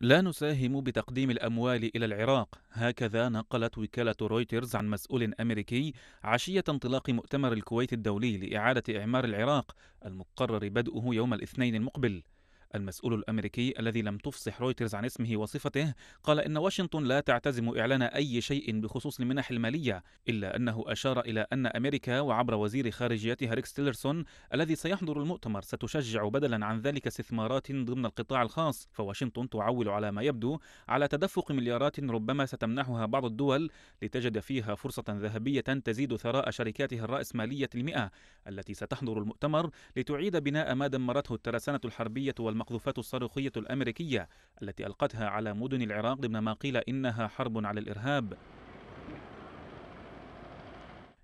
لا نساهم بتقديم الأموال إلى العراق هكذا نقلت وكالة رويترز عن مسؤول أمريكي عشية انطلاق مؤتمر الكويت الدولي لإعادة إعمار العراق المقرر بدءه يوم الاثنين المقبل المسؤول الامريكي الذي لم تفصح رويترز عن اسمه وصفته قال ان واشنطن لا تعتزم اعلان اي شيء بخصوص المنح الماليه الا انه اشار الى ان امريكا وعبر وزير خارجيتها ريكس تيلرسون الذي سيحضر المؤتمر ستشجع بدلا عن ذلك استثمارات ضمن القطاع الخاص فواشنطن تعول على ما يبدو على تدفق مليارات ربما ستمنحها بعض الدول لتجد فيها فرصه ذهبيه تزيد ثراء شركاتها الراسماليه المئه التي ستحضر المؤتمر لتعيد بناء ما دمرته الترسانه الحربيه وال المقذوفات الصاروخية الأمريكية التي ألقتها على مدن العراق ضمن ما قيل إنها حرب على الإرهاب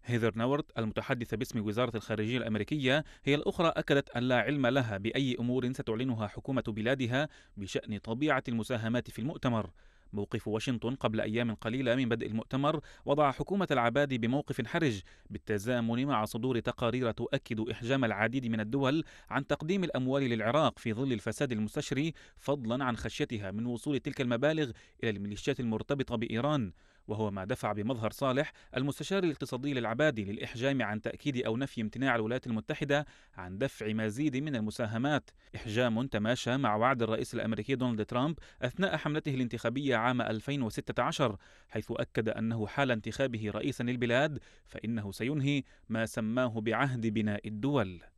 هيذر نورت المتحدثة باسم وزارة الخارجية الأمريكية هي الأخرى أكدت أن لا علم لها بأي أمور ستعلنها حكومة بلادها بشأن طبيعة المساهمات في المؤتمر موقف واشنطن قبل أيام قليلة من بدء المؤتمر وضع حكومة العباد بموقف حرج بالتزامن مع صدور تقارير تؤكد إحجام العديد من الدول عن تقديم الأموال للعراق في ظل الفساد المستشري فضلا عن خشيتها من وصول تلك المبالغ إلى الميليشيات المرتبطة بإيران وهو ما دفع بمظهر صالح المستشار الاقتصادي للعبادي للإحجام عن تأكيد أو نفي امتناع الولايات المتحدة عن دفع مزيد من المساهمات إحجام تماشى مع وعد الرئيس الأمريكي دونالد ترامب أثناء حملته الانتخابية عام 2016 حيث أكد أنه حال انتخابه رئيسا للبلاد فإنه سينهي ما سماه بعهد بناء الدول